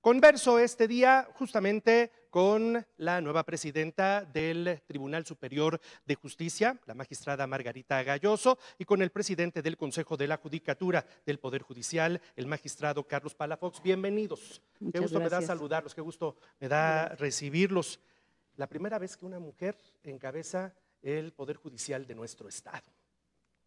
Converso este día justamente con la nueva presidenta del Tribunal Superior de Justicia, la magistrada Margarita Galloso, y con el presidente del Consejo de la Judicatura del Poder Judicial, el magistrado Carlos Palafox. Bienvenidos. Muchas qué gusto me da saludarlos, qué gusto me da recibirlos. La primera vez que una mujer encabeza el Poder Judicial de nuestro Estado.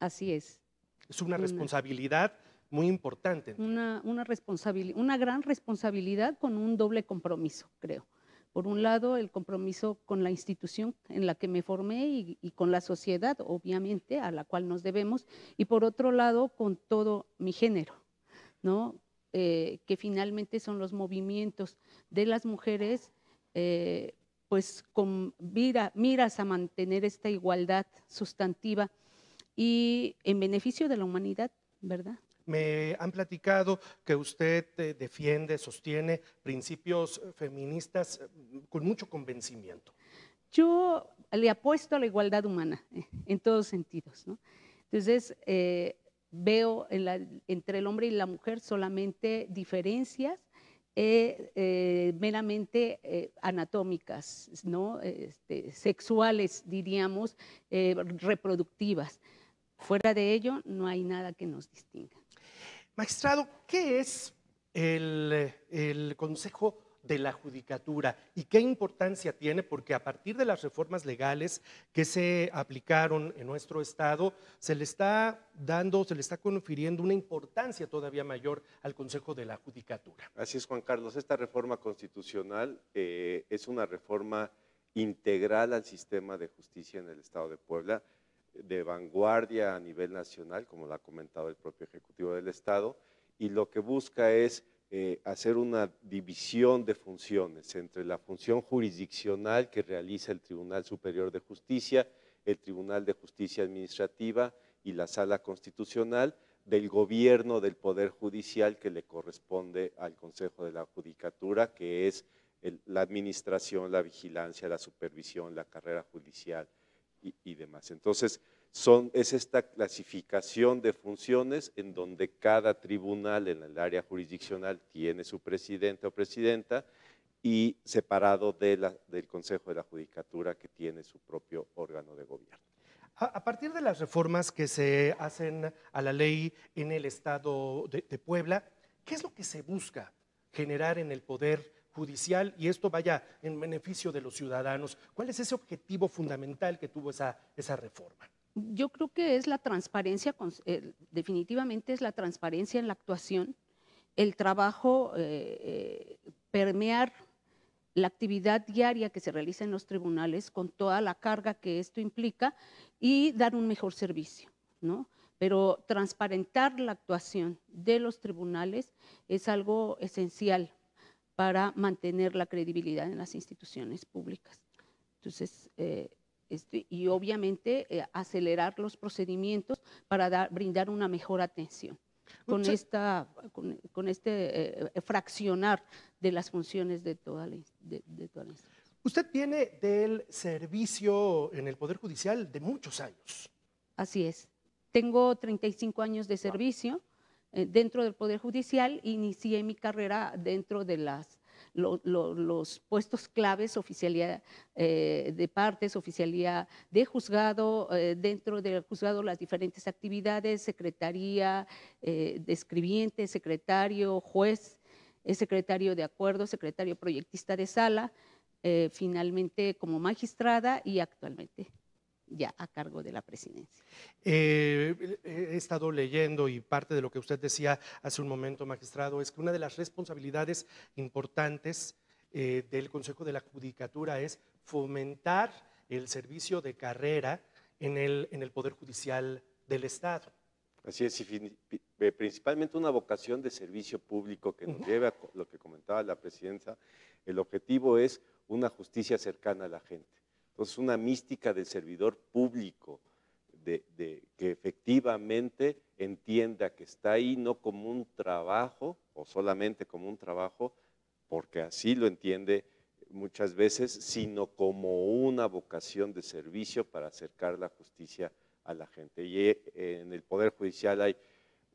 Así es. Es una. responsabilidad muy importante. Una, responsabilidad, una gran responsabilidad con un doble compromiso, creo. Por un lado, el compromiso con la institución en la que me formé y, con la sociedad, obviamente, a la cual nos debemos, y por otro lado, con todo mi género, ¿no? Eh, que finalmente son los movimientos de las mujeres, eh, pues con miras a mantener esta igualdad sustantiva y en beneficio de la humanidad, ¿verdad? Me han platicado que usted eh, defiende, sostiene principios feministas eh, con mucho convencimiento. Yo le apuesto a la igualdad humana eh, en todos sentidos. Entonces, veo entre el hombre y la mujer solamente diferencias meramente anatómicas, ¿no? Este, sexuales, diríamos, reproductivas. Fuera de ello, no hay nada que nos distinga. Magistrado, ¿qué es el, Consejo de la Judicatura y qué importancia tiene? Porque a partir de las reformas legales que se aplicaron en nuestro Estado, se le está dando, se le está confiriendo una importancia todavía mayor al Consejo de la Judicatura. Así es, Juan Carlos. Esta reforma constitucional eh, es una reforma integral al sistema de justicia en el Estado de Puebla de vanguardia a nivel nacional, como lo ha comentado el propio Ejecutivo del Estado, y lo que busca es eh, hacer una división de funciones entre la función jurisdiccional que realiza el Tribunal Superior de Justicia, el Tribunal de Justicia Administrativa y la Sala Constitucional del gobierno del Poder Judicial que le corresponde al Consejo de la Judicatura, que es la administración, la vigilancia, la supervisión, la carrera judicial, y, demás. Entonces, son, es esta clasificación de funciones en donde cada tribunal en el área jurisdiccional tiene su presidente o presidenta y separado de la, del Consejo de la Judicatura que tiene su propio órgano de gobierno. A, partir de las reformas que se hacen a la ley en el Estado de, de Puebla, ¿qué es lo que se busca generar en el poder judicial y esto vaya en beneficio de los ciudadanos. ¿Cuál es ese objetivo fundamental que tuvo esa, esa reforma? Yo creo que es la transparencia, eh, definitivamente es la transparencia en la actuación, el trabajo, eh, eh, permear la actividad diaria que se realiza en los tribunales con toda la carga que esto implica y dar un mejor servicio, ¿no? Pero transparentar la actuación de los tribunales es algo esencial para mantener la credibilidad en las instituciones públicas. Entonces, eh, este, y obviamente eh, acelerar los procedimientos para dar, brindar una mejor atención con, esta, con, este eh, fraccionar de las funciones de toda la, de, institución. Usted viene del servicio en el Poder Judicial de muchos años. Así es. Tengo 35 años de servicio. Eh, dentro del Poder Judicial, inicié mi carrera dentro de los puestos claves, oficialía eh, de partes, oficialía de juzgado, eh, dentro del juzgado las diferentes actividades, secretaría de escribiente, secretario, juez, secretario de acuerdo, secretario proyectista de sala, finalmente como magistrada y actualmente ya a cargo de la presidencia. Eh, he estado leyendo y parte de lo que usted decía hace un momento, magistrado, es que una de las responsabilidades importantes eh, del Consejo de la Judicatura es fomentar el servicio de carrera en el, en el Poder Judicial del Estado. Así es, principalmente una vocación de servicio público que nos lleva a lo que comentaba la presidencia. El objetivo es una justicia cercana a la gente entonces, una mística del servidor público, que efectivamente entienda que está ahí no como un trabajo o solamente como un trabajo, porque así lo entiende muchas veces, sino como una vocación de servicio para acercar la justicia a la gente. Y eh, en el Poder Judicial hay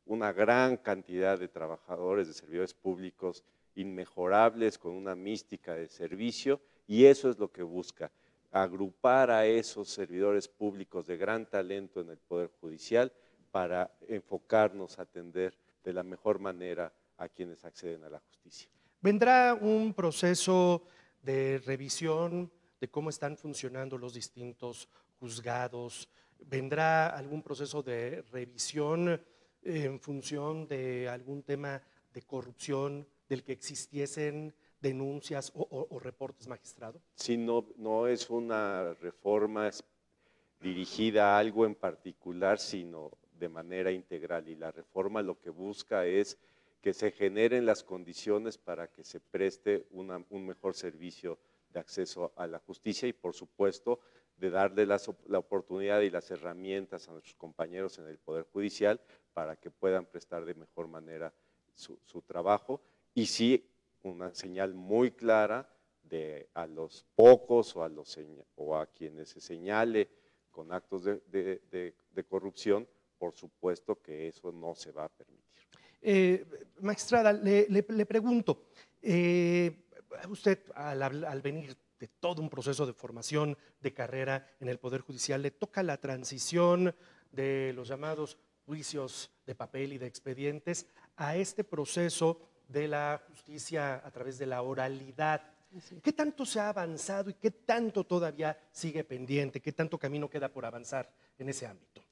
una gran cantidad de trabajadores, de servidores públicos inmejorables, con una mística de servicio, y eso es lo que busca agrupar a esos servidores públicos de gran talento en el Poder Judicial para enfocarnos a atender de la mejor manera a quienes acceden a la justicia. ¿Vendrá un proceso de revisión de cómo están funcionando los distintos juzgados? ¿Vendrá algún proceso de revisión en función de algún tema de corrupción del que existiesen denuncias o, reportes, magistrado? Sí, no, es una reforma dirigida a algo en particular, sino de manera integral. Y la reforma lo que busca es que se generen las condiciones para que se preste un mejor servicio de acceso a la justicia y, por supuesto, de darle la, la, oportunidad y las herramientas a nuestros compañeros en el Poder Judicial para que puedan prestar de mejor manera su, su trabajo. Y sí, una señal muy clara de a los pocos o a, los, o a quienes se señale con actos de, corrupción, por supuesto que eso no se va a permitir. Eh, magistrada, le, pregunto, eh, usted al, al venir de todo un proceso de formación de carrera en el Poder Judicial, le toca la transición de los llamados juicios de papel y de expedientes a este proceso de la justicia a través de la oralidad. ¿Qué tanto se ha avanzado y qué tanto todavía sigue pendiente? ¿Qué tanto camino queda por avanzar en ese ámbito?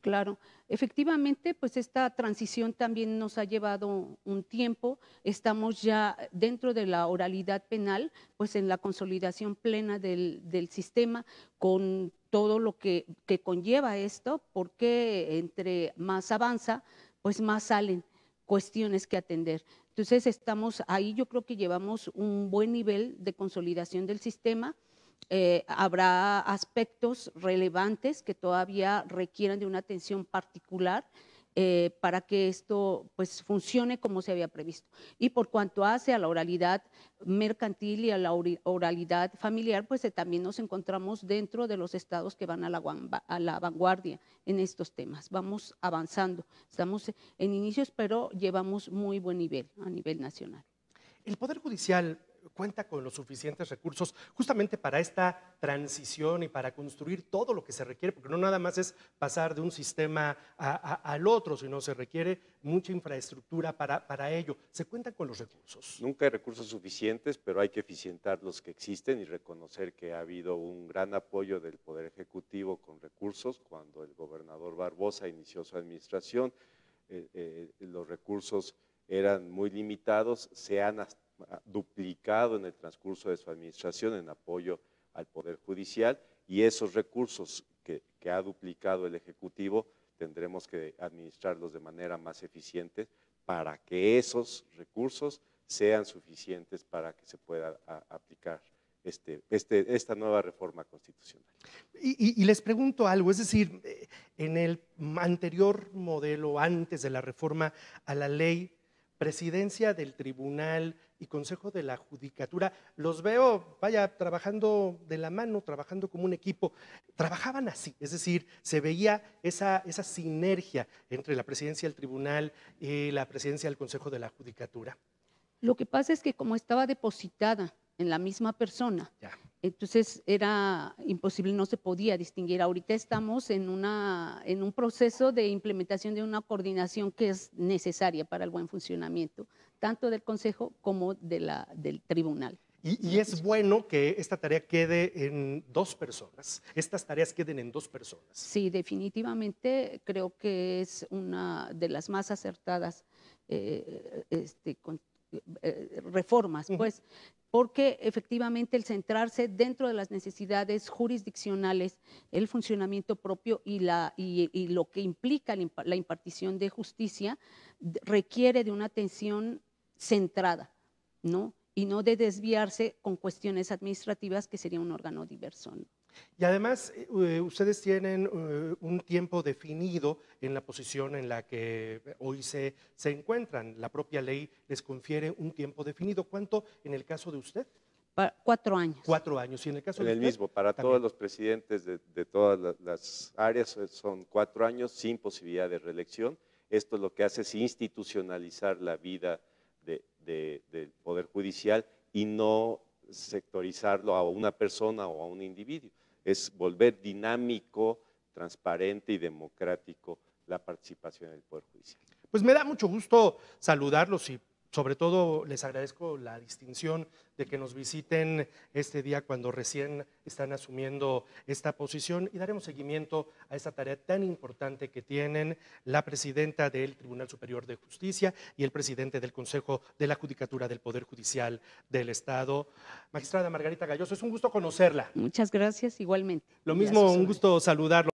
Claro, efectivamente, pues esta transición también nos ha llevado un tiempo. Estamos ya dentro de la oralidad penal, pues en la consolidación plena del, sistema con todo lo que, que conlleva esto, porque entre más avanza, pues más salen cuestiones que atender. Entonces estamos ahí, yo creo que llevamos un buen nivel de consolidación del sistema. Eh, habrá aspectos relevantes que todavía requieran de una atención particular eh, para que esto pues, funcione como se había previsto. Y por cuanto hace a la oralidad mercantil y a la oralidad familiar, pues eh, también nos encontramos dentro de los estados que van a la, a la vanguardia en estos temas. Vamos avanzando, estamos en inicios, pero llevamos muy buen nivel a nivel nacional. El Poder Judicial cuenta con los suficientes recursos justamente para esta transición y para construir todo lo que se requiere, porque no nada más es pasar de un sistema al otro, sino se requiere mucha infraestructura para, para ello. Se cuentan con los recursos. Nunca hay recursos suficientes, pero hay que eficientar los que existen y reconocer que ha habido un gran apoyo del Poder Ejecutivo con recursos cuando el gobernador Barbosa inició su administración. Eh, eh, los recursos eran muy limitados, se han duplicado en el transcurso de su administración en apoyo al Poder Judicial y esos recursos que, ha duplicado el Ejecutivo tendremos que administrarlos de manera más eficiente para que esos recursos sean suficientes para que se pueda aplicar este, este, esta nueva reforma constitucional. y, les pregunto algo, es decir, eh, en el anterior modelo, antes de la reforma a la ley, presidencia del Tribunal y Consejo de la Judicatura. Los veo, vaya, trabajando de la mano, trabajando como un equipo. Trabajaban así, es decir, se veía esa, esa sinergia entre la presidencia del tribunal y la presidencia del Consejo de la Judicatura. Lo que pasa es que como estaba depositada en la misma persona, entonces era imposible, no se podía distinguir. Ahorita estamos en, una, en un proceso de implementación de una coordinación que es necesaria para el buen funcionamiento, tanto del Consejo como de la, del Tribunal. Y, es bueno que esta tarea quede en dos personas, estas tareas queden en dos personas. Sí, definitivamente creo que es una de las más acertadas eh, este, eh, reformas, pues, porque efectivamente el centrarse dentro de las necesidades jurisdiccionales, el funcionamiento propio y, la, y, y lo que implica la impartición de justicia requiere de una atención centrada, ¿no? Y no de desviarse con cuestiones administrativas que sería un órgano diverso. Y además, eh, ustedes tienen eh, un tiempo definido en la posición en la que eh, hoy se, encuentran. La propia ley les confiere un tiempo definido. ¿Cuánto en el caso de usted? cuatro años. Cuatro años. Y en el caso de usted, el mismo, para todos los presidentes de, todas las áreas son cuatro años sin posibilidad de reelección. Esto lo que hace es institucionalizar la vida del Poder Judicial y no sectorizarlo a una persona o a un individuo es volver dinámico, transparente y democrático la participación del Poder Judicial. Pues me da mucho gusto saludarlos y sobre todo les agradezco la distinción de que nos visiten este día cuando recién están asumiendo esta posición y daremos seguimiento a esta tarea tan importante que tienen la presidenta del Tribunal Superior de Justicia y el presidente del Consejo de la Judicatura del Poder Judicial del Estado. Magistrada Margarita Galloso, es un gusto conocerla. Muchas gracias, igualmente. Lo mismo, un gusto saludarlo.